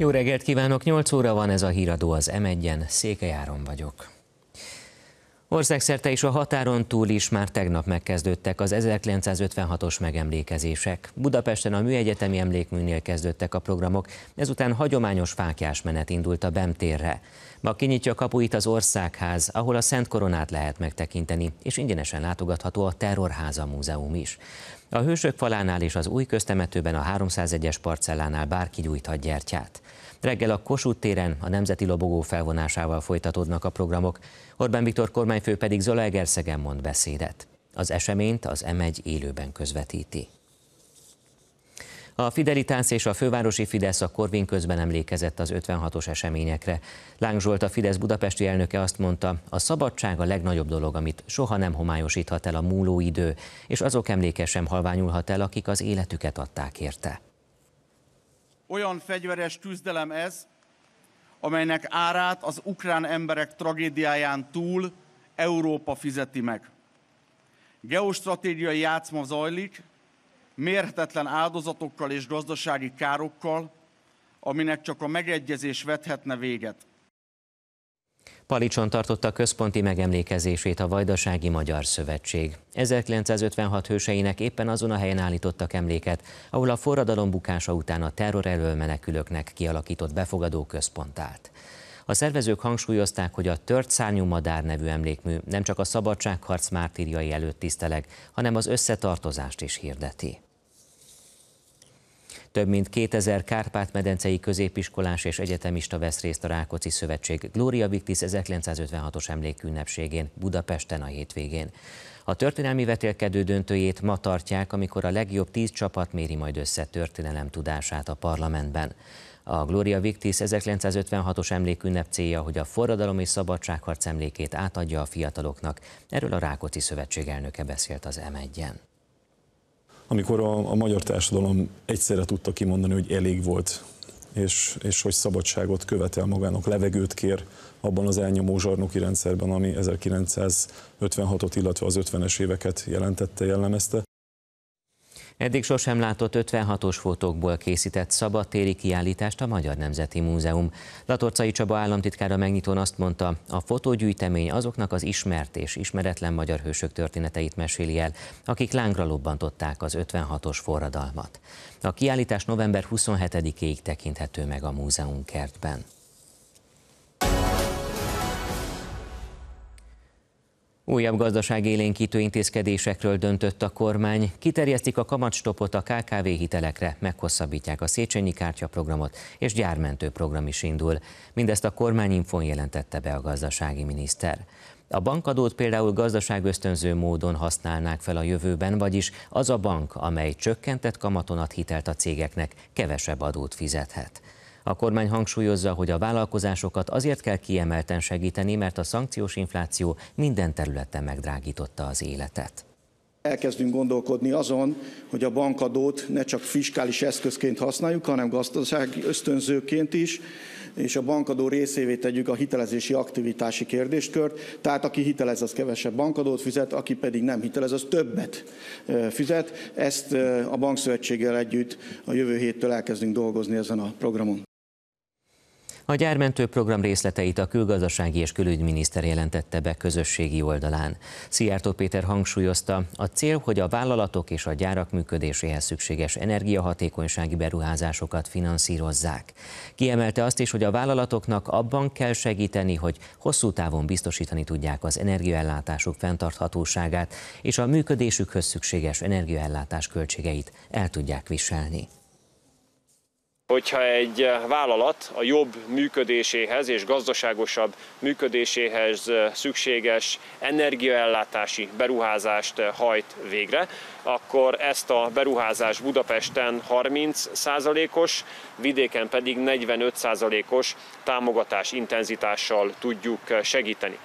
Jó reggelt kívánok, 8 óra van ez a híradó az M1-en, Székelyáron vagyok. Országszerte is a határon túl is már tegnap megkezdődtek az 1956-os megemlékezések. Budapesten a Műegyetemi Emlékműnél kezdődtek a programok, ezután hagyományos fákjás menet indult a BEM térre. Ma kinyitja kapuit az Országház, ahol a Szent Koronát lehet megtekinteni, és ingyenesen látogatható a Terrorháza Múzeum is. A Hősök falánál és az új köztemetőben a 301-es parcellánál bárki gyújthat gyertyát. Reggel a Kossuth téren a Nemzeti Lobogó felvonásával folytatódnak a programok, Orbán Viktor kormányfő pedig Zolaegerszegen mond beszédet. Az eseményt az M1 élőben közvetíti. A Fidelitás és a fővárosi Fidesz a Korvin közben emlékezett az 56-os eseményekre. Láng Zsolt, a Fidesz budapesti elnöke azt mondta, a szabadság a legnagyobb dolog, amit soha nem homályosíthat el a múló idő, és azok emléke sem halványulhat el, akik az életüket adták érte. Olyan fegyveres küzdelem ez, amelynek árát az ukrán emberek tragédiáján túl Európa fizeti meg. Geostratégiai játszma zajlik, mérhetetlen áldozatokkal és gazdasági károkkal, aminek csak a megegyezés vethetne véget. Palicson tartotta központi megemlékezését a Vajdasági Magyar Szövetség. 1956 hőseinek éppen azon a helyen állítottak emléket, ahol a forradalom bukása után a terror elől menekülőknek kialakított befogadó központ állt. A szervezők hangsúlyozták, hogy a Tört Szárnyú Madár nevű emlékmű nem csak a szabadságharc mártírjai előtt tiszteleg, hanem az összetartozást is hirdeti. Több mint 2000 Kárpát-medencei középiskolás és egyetemista vesz részt a Rákóczi Szövetség Gloria Victis 1956-os emlékünnepségén Budapesten a hétvégén. A történelmi vetélkedő döntőjét ma tartják, amikor a legjobb tíz csapat méri majd össze történelem tudását a parlamentben. A Gloria Victis 1956-os emlékünnep célja, hogy a forradalom és szabadságharc emlékét átadja a fiataloknak. Erről a Rákóczi Szövetség elnöke beszélt az M1-en amikor a, a magyar társadalom egyszerre tudta kimondani, hogy elég volt, és, és hogy szabadságot követel magának, levegőt kér abban az elnyomó zsarnoki rendszerben, ami 1956-ot, illetve az 50-es éveket jelentette, jellemezte. Eddig sosem látott 56-os fotókból készített szabadtéri kiállítást a Magyar Nemzeti Múzeum. Latorcai Csaba államtitkára megnyitón azt mondta, a fotógyűjtemény azoknak az ismert és ismeretlen magyar hősök történeteit meséli el, akik lángra lobbantották az 56-os forradalmat. A kiállítás november 27-ig tekinthető meg a múzeum kertben. Újabb gazdaságélénkítő intézkedésekről döntött a kormány. Kiterjesztik a kamatstopot a KKV hitelekre, meghosszabbítják a Széchenyi programot és gyármentő program is indul. Mindezt a kormányinfon jelentette be a gazdasági miniszter. A bankadót például gazdaságösztönző módon használnák fel a jövőben, vagyis az a bank, amely csökkentett kamaton ad hitelt a cégeknek, kevesebb adót fizethet. A kormány hangsúlyozza, hogy a vállalkozásokat azért kell kiemelten segíteni, mert a szankciós infláció minden területen megdrágította az életet. Elkezdünk gondolkodni azon, hogy a bankadót ne csak fiskális eszközként használjuk, hanem gazdaság ösztönzőként is, és a bankadó részévé tegyük a hitelezési aktivitási kérdéskört, tehát aki hitelez, az kevesebb bankadót fizet, aki pedig nem hitelez, az többet fizet. Ezt a bankszövetséggel együtt a jövő héttől elkezdünk dolgozni ezen a programon. A gyármentő program részleteit a külgazdasági és külügyminiszter jelentette be közösségi oldalán. Szijjártó Péter hangsúlyozta, a cél, hogy a vállalatok és a gyárak működéséhez szükséges energiahatékonysági beruházásokat finanszírozzák. Kiemelte azt is, hogy a vállalatoknak abban kell segíteni, hogy hosszú távon biztosítani tudják az energiaellátásuk fenntarthatóságát, és a működésükhöz szükséges energiaellátás költségeit el tudják viselni hogyha egy eh, vállalat a jobb működéséhez és gazdaságosabb működéséhez eh, szükséges energiaellátási beruházást eh, hajt végre, akkor ezt a beruházás Budapesten 30%-os, vidéken pedig 45%-os támogatás intenzitással tudjuk segíteni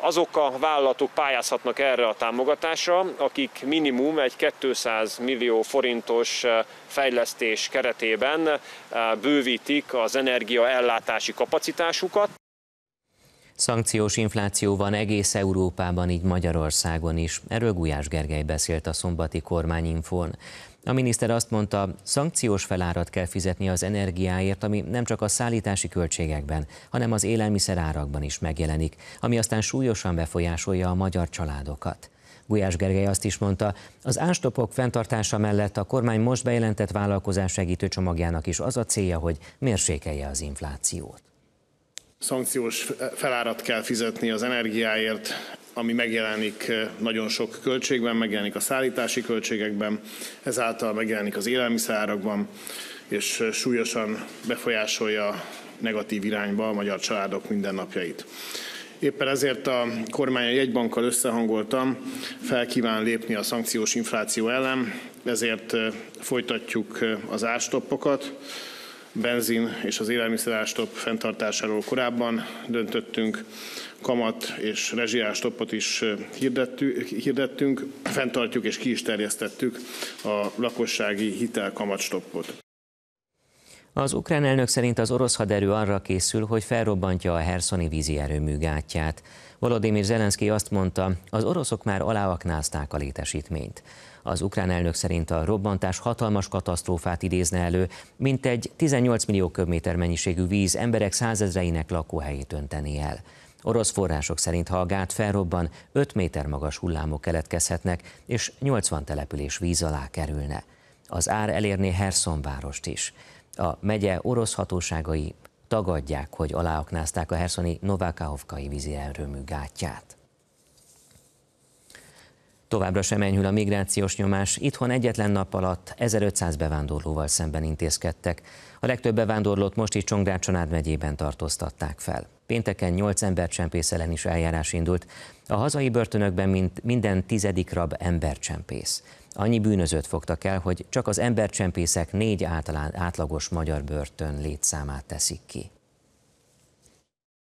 azok a vállalatok pályázhatnak erre a támogatásra, akik minimum egy 200 millió forintos eh, fejlesztés keretében eh, bővítik az energiaellátási kapacitásukat. Szankciós infláció van egész Európában, így Magyarországon is. Erről Gulyás Gergely beszélt a szombati kormányinfón. A miniszter azt mondta, szankciós felárat kell fizetni az energiáért, ami nem csak a szállítási költségekben, hanem az élelmiszer árakban is megjelenik, ami aztán súlyosan befolyásolja a magyar családokat. Gulyás Gergely azt is mondta, az ástopok fenntartása mellett a kormány most bejelentett vállalkozás segítő csomagjának is az a célja, hogy mérsékelje az inflációt szankciós felárat kell fizetni az energiáért, ami megjelenik eh, nagyon sok költségben, megjelenik a szállítási költségekben, ezáltal megjelenik az élelmiszárakban, és eh, súlyosan befolyásolja negatív irányba a magyar családok mindennapjait. Éppen ezért a kormány a jegybankkal összehangoltam, felkíván lépni a szankciós infláció ellen, ezért eh, folytatjuk az ástoppokat, benzin és az élelmiszerástop fenntartásáról korábban döntöttünk, kamat és rezsiástopot is hirdettünk, fenntartjuk és ki is terjesztettük a lakossági hitel kamatstoppot. Az ukrán elnök szerint az orosz haderő arra készül, hogy felrobbantja a herszoni vízi erőmű gátját. Volodymyr Zelenszky azt mondta, az oroszok már aláaknázták a létesítményt. Az ukrán elnök szerint a robbantás hatalmas katasztrófát idézne elő, mint egy 18 millió köbméter mennyiségű víz emberek százezreinek lakóhelyét önteni el. Orosz források szerint, ha a gát felrobban, 5 méter magas hullámok keletkezhetnek, és 80 település víz alá kerülne. Az ár elérné Herszon várost is. A megye orosz hatóságai tagadják, hogy aláaknázták a herszoni Novákahovkai vízierőmű gátját. Továbbra sem enyhül a migrációs nyomás, itthon egyetlen nap alatt 1500 bevándorlóval szemben intézkedtek. A legtöbb bevándorlót most is Csongrád megyében tartóztatták fel. Pénteken 8 embercsempész ellen is eljárás indult. A hazai börtönökben mint minden tizedik rab embercsempész. Annyi bűnözőt fogtak el, hogy csak az embercsempészek négy általán átlagos magyar börtön létszámát teszik ki.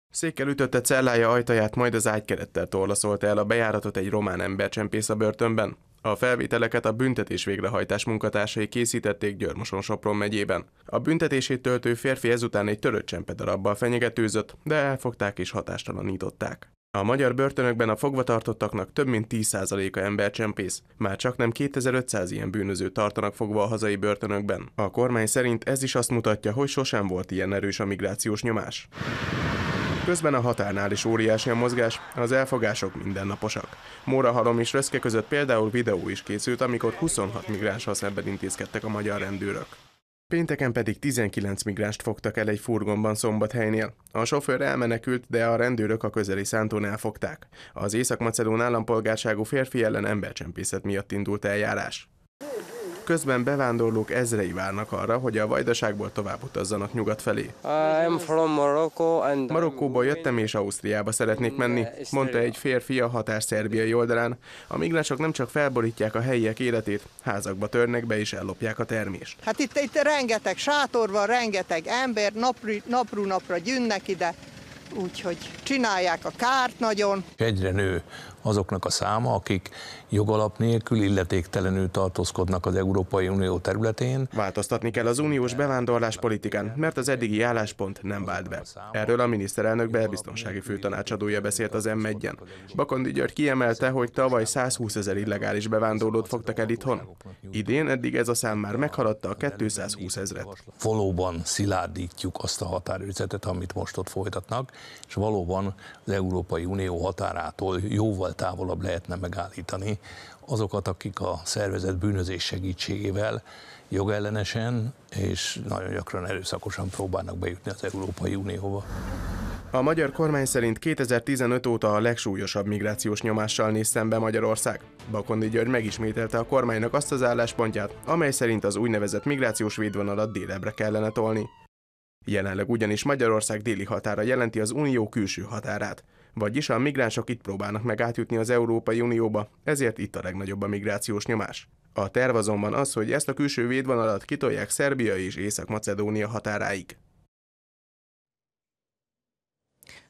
Székkel ütötte cellája ajtaját, majd az ágykerettel torlaszolta el a bejáratot egy román embercsempész a börtönben. A felvételeket a büntetés végrehajtás munkatársai készítették Györmoson Sopron megyében. A büntetését töltő férfi ezután egy törött csempedarabbal fenyegetőzött, de elfogták és hatástalanították. A magyar börtönökben a fogvatartottaknak több mint 10%-a embercsempész. Már csak nem 2500 ilyen bűnöző tartanak fogva a hazai börtönökben. A kormány szerint ez is azt mutatja, hogy sosem volt ilyen erős a migrációs nyomás. Közben a határnál is óriási a mozgás, az elfogások mindennaposak. Halom és Röszke között például videó is készült, amikor 26 migránsal szemben intézkedtek a magyar rendőrök. Pénteken pedig 19 migránst fogtak el egy furgonban Szombathelynél. A sofőr elmenekült, de a rendőrök a közeli szántón elfogták. Az észak-macedón állampolgárságú férfi ellen embercsempészet miatt indult eljárás. Közben bevándorlók ezrei várnak arra, hogy a vajdaságból tovább utazzanak nyugat felé. Marokkóból jöttem és Ausztriába szeretnék menni, mondta egy férfi a határ szerbiai oldalán. A migránsok nem csak felborítják a helyiek életét, házakba törnek be és ellopják a termést. Hát itt, itt rengeteg sátor van, rengeteg ember, napri, napru napra gyűnnek ide, úgyhogy csinálják a kárt nagyon. Egyre nő azoknak a száma, akik jogalap nélkül illetéktelenül tartózkodnak az Európai Unió területén. Változtatni kell az uniós bevándorlás politikán, mert az eddigi álláspont nem vált be. Erről a miniszterelnök belbiztonsági főtanácsadója beszélt az m 1 Bakondi György kiemelte, hogy tavaly 120 ezer illegális bevándorlót fogtak el itthon. Idén eddig ez a szám már meghaladta a 220 ezret. Valóban szilárdítjuk azt a határőrzetet, amit most ott folytatnak, és valóban az Európai Unió határától jóval sokkal távolabb lehetne megállítani azokat, akik a szervezet bűnözés segítségével jogellenesen és nagyon gyakran erőszakosan próbálnak bejutni az Európai Unióba. A magyar kormány szerint 2015 óta a legsúlyosabb migrációs nyomással néz szembe Magyarország. Bakondi György megismételte a kormánynak azt az álláspontját, amely szerint az úgynevezett migrációs védvonalat délebre kellene tolni. Jelenleg ugyanis Magyarország déli határa jelenti az unió külső határát. Vagyis a migránsok itt próbálnak meg átjutni az Európai Unióba, ezért itt a legnagyobb a migrációs nyomás. A terv azonban az, hogy ezt a külső védvonalat kitolják Szerbia és Észak-Macedónia határáig.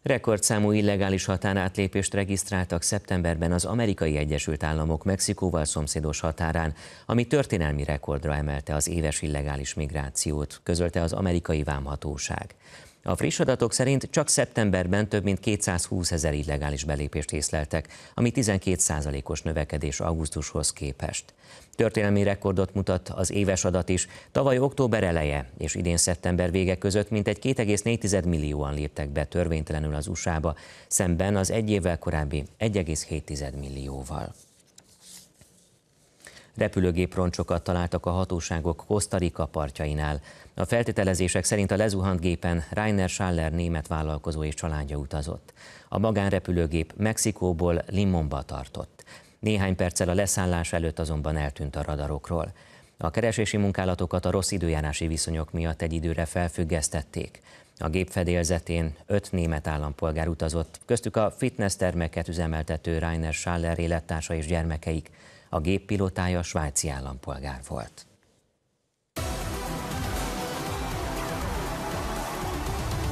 Rekordszámú illegális határátlépést regisztráltak szeptemberben az Amerikai Egyesült Államok Mexikóval szomszédos határán, ami történelmi rekordra emelte az éves illegális migrációt, közölte az amerikai vámhatóság. A friss adatok szerint csak szeptemberben több mint 220 ezer illegális belépést észleltek, ami 12 os növekedés augusztushoz képest. Történelmi rekordot mutat az éves adat is. Tavaly október eleje és idén szeptember vége között mintegy 2,4 millióan léptek be törvénytelenül az USA-ba, szemben az egy évvel korábbi 1,7 millióval. Repülőgép roncsokat találtak a hatóságok Kosztarika partjainál. A feltételezések szerint a lezuhant gépen Rainer Schaller német vállalkozó és családja utazott. A magánrepülőgép Mexikóból Limonba tartott. Néhány perccel a leszállás előtt azonban eltűnt a radarokról. A keresési munkálatokat a rossz időjárási viszonyok miatt egy időre felfüggesztették. A gép fedélzetén öt német állampolgár utazott, köztük a fitness termeket üzemeltető Rainer Schaller élettársa és gyermekeik a gép svájci állampolgár volt.